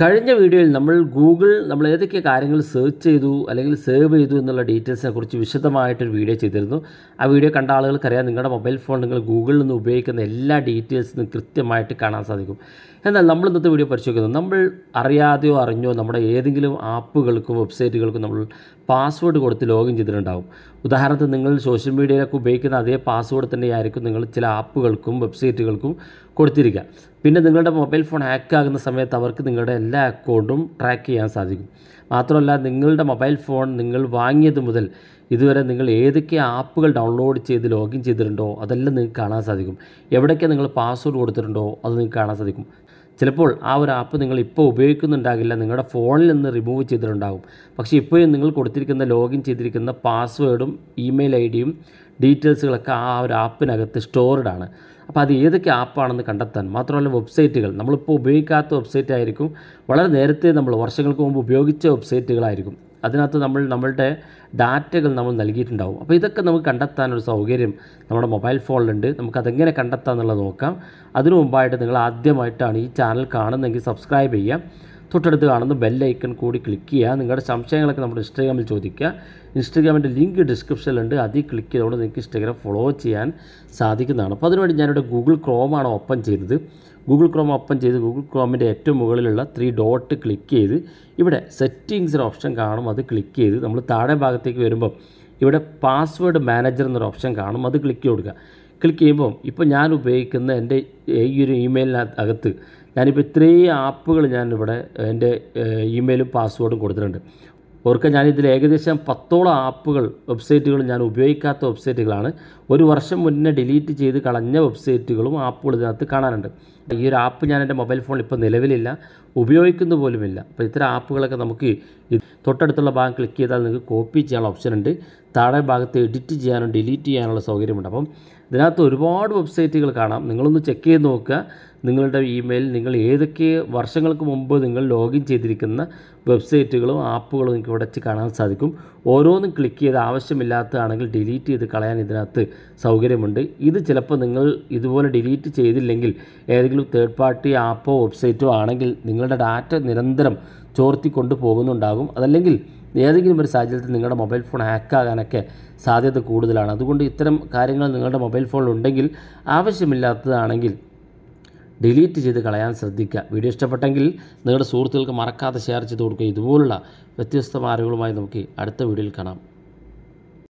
കഴിഞ്ഞ വീഡിയോയിൽ നമ്മൾ ഗൂഗിൾ നമ്മൾ ഏതൊക്കെ കാര്യങ്ങൾ സെർച്ച് ചെയ്തു അല്ലെങ്കിൽ സേവ് ചെയ്തു എന്നുള്ള ഡീറ്റെയിൽസിനെ കുറിച്ച് വിശദമായിട്ടൊരു വീഡിയോ ചെയ്തിരുന്നു ആ വീഡിയോ കണ്ട ആളുകൾക്കറിയാം നിങ്ങളുടെ മൊബൈൽ ഫോൺ നിങ്ങൾ ഗൂഗിളിൽ നിന്ന് ഉപയോഗിക്കുന്ന എല്ലാ ഡീറ്റെയിൽസും കൃത്യമായിട്ട് കാണാൻ സാധിക്കും എന്നാൽ നമ്മൾ ഇന്നത്തെ വീഡിയോ പരിശോധിക്കുന്നു നമ്മൾ അറിയാതെയോ അറിഞ്ഞോ നമ്മുടെ ഏതെങ്കിലും ആപ്പുകൾക്കും വെബ്സൈറ്റുകൾക്കും നമ്മൾ പാസ്വേഡ് കൊടുത്ത് ലോഗിൻ ചെയ്തിട്ടുണ്ടാകും ഉദാഹരണത്തിന് നിങ്ങൾ സോഷ്യൽ മീഡിയയിലൊക്കെ ഉപയോഗിക്കുന്ന അതേ പാസ്വേഡ് തന്നെയായിരിക്കും നിങ്ങൾ ചില ആപ്പുകൾക്കും വെബ്സൈറ്റുകൾക്കും കൊടുത്തിരിക്കുക പിന്നെ നിങ്ങളുടെ മൊബൈൽ ഫോൺ ഹാക്ക് ആകുന്ന സമയത്ത് അവർക്ക് നിങ്ങളുടെ എല്ലാ അക്കൗണ്ടും ട്രാക്ക് ചെയ്യാൻ സാധിക്കും മാത്രമല്ല നിങ്ങളുടെ മൊബൈൽ ഫോൺ നിങ്ങൾ വാങ്ങിയത് മുതൽ ഇതുവരെ നിങ്ങൾ ഏതൊക്കെ ആപ്പുകൾ ഡൗൺലോഡ് ചെയ്ത് ലോഗിൻ ചെയ്തിട്ടുണ്ടോ അതെല്ലാം നിങ്ങൾക്ക് കാണാൻ സാധിക്കും എവിടെയൊക്കെ നിങ്ങൾ പാസ്വേഡ് കൊടുത്തിട്ടുണ്ടോ അത് നിങ്ങൾക്ക് കാണാൻ സാധിക്കും ചിലപ്പോൾ ആ ഒരു ആപ്പ് നിങ്ങൾ ഇപ്പോൾ ഉപയോഗിക്കുന്നുണ്ടാകില്ല നിങ്ങളുടെ ഫോണിൽ നിന്ന് റിമൂവ് ചെയ്തിട്ടുണ്ടാകും പക്ഷേ ഇപ്പോഴും നിങ്ങൾ കൊടുത്തിരിക്കുന്ന ലോഗിൻ ചെയ്തിരിക്കുന്ന പാസ്വേഡും ഇമെയിൽ ഐ ഡിയും ഡീറ്റെയിൽസുകളൊക്കെ ആ ഒരു ആപ്പിനകത്ത് സ്റ്റോർഡ് ആണ് അപ്പോൾ അത് ഏതൊക്കെ ആപ്പാണെന്ന് കണ്ടെത്താൻ മാത്രമല്ല വെബ്സൈറ്റുകൾ നമ്മളിപ്പോൾ ഉപയോഗിക്കാത്ത വെബ്സൈറ്റ് ആയിരിക്കും വളരെ നേരത്തെ നമ്മൾ വർഷങ്ങൾക്ക് മുമ്പ് ഉപയോഗിച്ച വെബ്സൈറ്റുകളായിരിക്കും അതിനകത്ത് നമ്മൾ നമ്മളുടെ ഡാറ്റകൾ നമ്മൾ നൽകിയിട്ടുണ്ടാവും അപ്പോൾ ഇതൊക്കെ നമുക്ക് കണ്ടെത്താനൊരു സൗകര്യം നമ്മുടെ മൊബൈൽ ഫോണിലുണ്ട് നമുക്കതെങ്ങനെ അതെങ്ങനെ കണ്ടെത്താമെന്നുള്ളത് നോക്കാം അതിനു മുമ്പായിട്ട് നിങ്ങൾ ആദ്യമായിട്ടാണ് ഈ ചാനൽ കാണുന്നതെങ്കിൽ സബ്സ്ക്രൈബ് ചെയ്യുക തൊട്ടടുത്ത് കാണുന്ന ബെല്ലൈക്കൺ കൂടി ക്ലിക്ക് ചെയ്യുക നിങ്ങളുടെ സംശയങ്ങളൊക്കെ നമ്മുടെ ഇൻസ്റ്റാഗ്രാമിൽ ചോദിക്കുക ഇൻസ്റ്റാഗ്രാമിൻ്റെ ലിങ്ക് ഡിസ്ക്രിപ്ഷനിലുണ്ട് അതിൽ ക്ലിക്ക് ചെയ്തുകൊണ്ട് നിങ്ങൾക്ക് ഇൻസ്റ്റാഗ്രാം ഫോളോ ചെയ്യാൻ സാധിക്കുന്നതാണ് അപ്പോൾ അതിനുവേണ്ടി ഞാനിവിടെ ഗൂഗിൾ ക്രോമാണ് ഓപ്പൺ ചെയ്തത് ഗൂഗിൾ ക്രോം ഓപ്പൺ ചെയ്ത് ഗൂഗിൾ ക്രോമിൻ്റെ ഏറ്റവും മുകളിലുള്ള ത്രീ ഡോട്ട് ക്ലിക്ക് ചെയ്ത് ഇവിടെ സെറ്റിങ്സ് ഓപ്ഷൻ കാണും അത് ക്ലിക്ക് ചെയ്ത് നമ്മൾ താഴെ ഭാഗത്തേക്ക് വരുമ്പം ഇവിടെ പാസ്വേഡ് മാനേജർ എന്നൊരു ഓപ്ഷൻ കാണും അത് ക്ലിക്ക് കൊടുക്കുക ക്ലിക്ക് ചെയ്യുമ്പോൾ ഇപ്പോൾ ഞാൻ ഉപയോഗിക്കുന്ന എൻ്റെ ഈ ഒരു ഇമെയിലിന് അകത്ത് ഞാനിപ്പോൾ ഇത്രയും ആപ്പുകൾ ഞാനിവിടെ എൻ്റെ ഇമെയിലും പാസ്വേഡും കൊടുത്തിട്ടുണ്ട് ഓർക്കുക ഞാനിതിൽ ഏകദേശം പത്തോളം ആപ്പുകൾ വെബ്സൈറ്റുകൾ ഞാൻ ഉപയോഗിക്കാത്ത വെബ്സൈറ്റുകളാണ് ഒരു വർഷം മുന്നേ ഡിലീറ്റ് ചെയ്ത് കളഞ്ഞ വെബ്സൈറ്റുകളും ആപ്പുകൾ ഇതിനകത്ത് കാണാനുണ്ട് ഈ ഒരു ആപ്പ് ഞാൻ എൻ്റെ മൊബൈൽ ഫോണിൽ ഇപ്പോൾ നിലവിലില്ല ഉപയോഗിക്കുന്ന പോലുമില്ല അപ്പോൾ ഇത്തരം ആപ്പുകളൊക്കെ നമുക്ക് തൊട്ടടുത്തുള്ള ഭാഗം ക്ലിക്ക് ചെയ്താൽ നിങ്ങൾക്ക് കോപ്പി ചെയ്യാനുള്ള ഓപ്ഷൻ ഉണ്ട് താഴെ ഭാഗത്ത് എഡിറ്റ് ചെയ്യാനോ ഡിലീറ്റ് ചെയ്യാനുള്ള സൗകര്യമുണ്ട് അപ്പം ഇതിനകത്ത് ഒരുപാട് വെബ്സൈറ്റുകൾ കാണാം നിങ്ങളൊന്ന് ചെക്ക് ചെയ്ത് നോക്കുക നിങ്ങളുടെ ഇമെയിൽ നിങ്ങൾ ഏതൊക്കെ വർഷങ്ങൾക്ക് മുമ്പ് നിങ്ങൾ ലോഗിൻ ചെയ്തിരിക്കുന്ന വെബ്സൈറ്റുകളും ആപ്പുകളും നിങ്ങൾക്ക് ഇവിടെ വെച്ച് കാണാൻ സാധിക്കും ഓരോന്നും ക്ലിക്ക് ചെയ്ത് ആവശ്യമില്ലാത്തതാണെങ്കിൽ ഡിലീറ്റ് ചെയ്ത് കളയാൻ ഇതിനകത്ത് സൗകര്യമുണ്ട് ഇത് ചിലപ്പോൾ നിങ്ങൾ ഇതുപോലെ ഡിലീറ്റ് ചെയ്തില്ലെങ്കിൽ ഏതെങ്കിലും തേർഡ് പാർട്ടി ആപ്പോ വെബ്സൈറ്റോ ആണെങ്കിൽ നിങ്ങളുടെ ഡാറ്റ നിരന്തരം ചോർത്തിക്കൊണ്ട് പോകുന്നുണ്ടാകും അതല്ലെങ്കിൽ ഏതെങ്കിലും ഒരു സാഹചര്യത്തിൽ നിങ്ങളുടെ മൊബൈൽ ഫോൺ ഹാക്കാകാനൊക്കെ സാധ്യത കൂടുതലാണ് അതുകൊണ്ട് ഇത്തരം കാര്യങ്ങൾ നിങ്ങളുടെ മൊബൈൽ ഫോണിൽ ഉണ്ടെങ്കിൽ ആവശ്യമില്ലാത്തതാണെങ്കിൽ ഡിലീറ്റ് ചെയ്ത് കളയാൻ ശ്രദ്ധിക്കുക വീഡിയോ ഇഷ്ടപ്പെട്ടെങ്കിൽ നിങ്ങളുടെ സുഹൃത്തുക്കൾക്ക് മറക്കാതെ ഷെയർ ചെയ്ത് കൊടുക്കുക ഇതുപോലുള്ള വ്യത്യസ്തമായ അറിവുകളുമായി നമുക്ക് അടുത്ത വീഡിയോയിൽ കാണാം